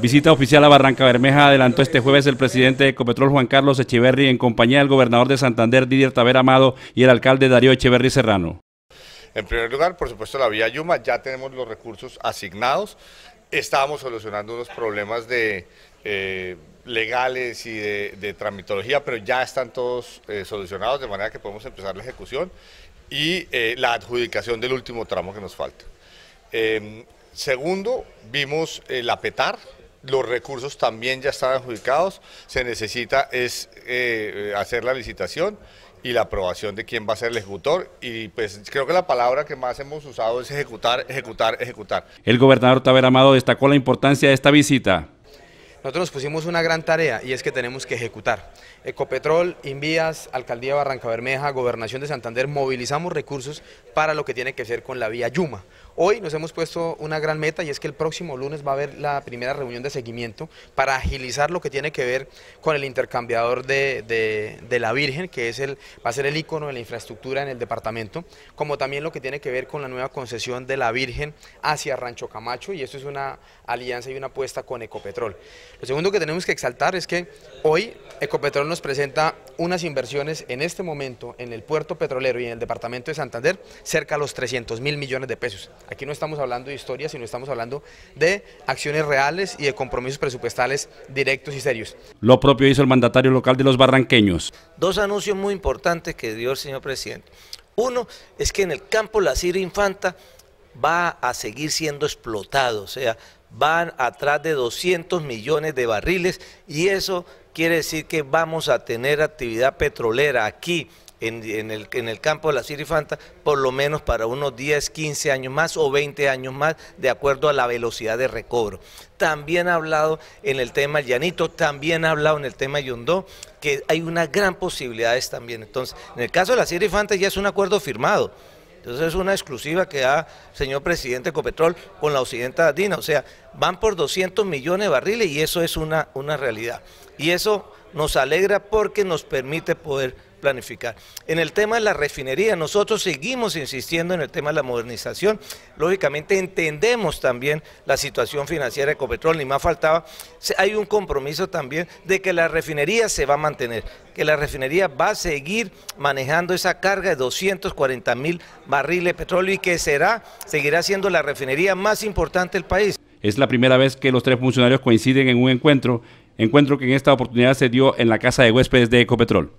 Visita oficial a Barranca Bermeja adelantó este jueves el presidente de Ecopetrol Juan Carlos Echeverri en compañía del gobernador de Santander Didier Taver Amado y el alcalde Darío Echeverri Serrano. En primer lugar, por supuesto, la vía Yuma, ya tenemos los recursos asignados. Estábamos solucionando unos problemas de, eh, legales y de, tramitología, pero ya están todos eh, solucionados, de manera que podemos empezar la ejecución y eh, la adjudicación del último tramo que nos falta. Em, segundo, vimos la PETAR, los recursos también ya están adjudicados, se necesita es eh, hacer la licitación y la aprobación de quién va a ser el ejecutor. Y pues creo que la palabra que más hemos usado es ejecutar, ejecutar, ejecutar. El gobernador Taber Amado destacó la importancia de esta visita. Nosotros nos pusimos una gran tarea y es que tenemos que ejecutar. Ecopetrol, Invías, Alcaldía de Barranca Bermeja, Gobernación de Santander, movilizamos recursos para lo que tiene que ser con la vía Yuma. Hoy nos hemos puesto una gran meta y es que el próximo lunes va a haber la primera reunión de seguimiento para agilizar lo que tiene que ver con el intercambiador de, la Virgen, que es el, va a ser el icono de la infraestructura en el departamento, como también lo que tiene que ver con la nueva concesión de la Virgen hacia Rancho Camacho y esto es una alianza y una apuesta con Ecopetrol. Lo segundo que tenemos que exaltar es que hoy Ecopetrol nos presenta unas inversiones en este momento en el puerto petrolero y en el departamento de Santander cerca a los 300 mil millones de pesos. Aquí no estamos hablando de historias, sino estamos hablando de acciones reales y de compromisos presupuestales directos y serios. Lo propio hizo el mandatario local de los barranqueños. Dos anuncios muy importantes que dio el señor presidente. Uno es que en el campo La sira Infanta va a seguir siendo explotado, o sea, van atrás de 200 millones de barriles y eso quiere decir que vamos a tener actividad petrolera aquí en, el, el campo de la Sirifanta por lo menos para unos 10, 15 años más o 20 años más de acuerdo a la velocidad de recobro. También ha hablado en el tema Llanito, también ha hablado en el tema Yondó, que hay unas gran posibilidades también. Entonces, en el caso de la Sirifanta ya es un acuerdo firmado entonces es una exclusiva que da el señor presidente Copetrol con la occidental dina, O sea, van por 200 millones de barriles y eso es una, una realidad. Y eso nos alegra porque nos permite poder planificar. En el tema de la refinería, nosotros seguimos insistiendo en el tema de la modernización. Lógicamente entendemos también la situación financiera de Ecopetrol, ni más faltaba. Hay un compromiso también de que la refinería se va a mantener, que la refinería va a seguir manejando esa carga de 240 mil barriles de petróleo y que será, seguirá siendo la refinería más importante del país. Es la primera vez que los tres funcionarios coinciden en un encuentro, encuentro que en esta oportunidad se dio en la Casa de Huéspedes de Ecopetrol.